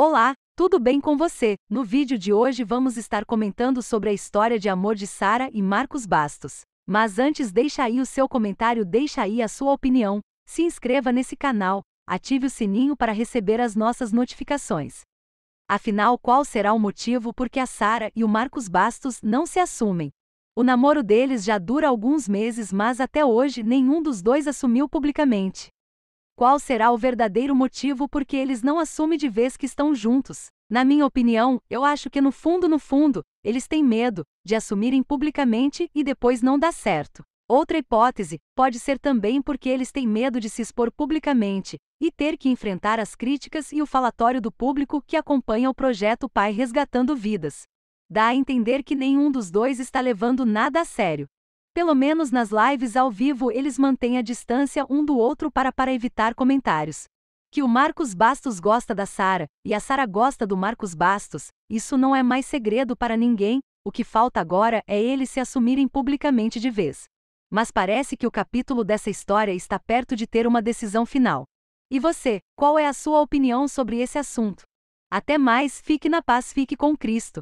Olá, tudo bem com você? No vídeo de hoje vamos estar comentando sobre a história de amor de Sara e Marcos Bastos. Mas antes deixa aí o seu comentário, deixa aí a sua opinião, se inscreva nesse canal, ative o sininho para receber as nossas notificações. Afinal, qual será o motivo por que a Sara e o Marcos Bastos não se assumem? O namoro deles já dura alguns meses, mas até hoje nenhum dos dois assumiu publicamente. Qual será o verdadeiro motivo por que eles não assumem de vez que estão juntos? Na minha opinião, eu acho que no fundo, no fundo, eles têm medo de assumirem publicamente e depois não dá certo. Outra hipótese pode ser também porque eles têm medo de se expor publicamente e ter que enfrentar as críticas e o falatório do público que acompanha o projeto Pai Resgatando Vidas. Dá a entender que nenhum dos dois está levando nada a sério. Pelo menos nas lives ao vivo eles mantêm a distância um do outro para para evitar comentários. Que o Marcos Bastos gosta da Sara e a Sara gosta do Marcos Bastos, isso não é mais segredo para ninguém. O que falta agora é eles se assumirem publicamente de vez. Mas parece que o capítulo dessa história está perto de ter uma decisão final. E você, qual é a sua opinião sobre esse assunto? Até mais, fique na paz, fique com Cristo.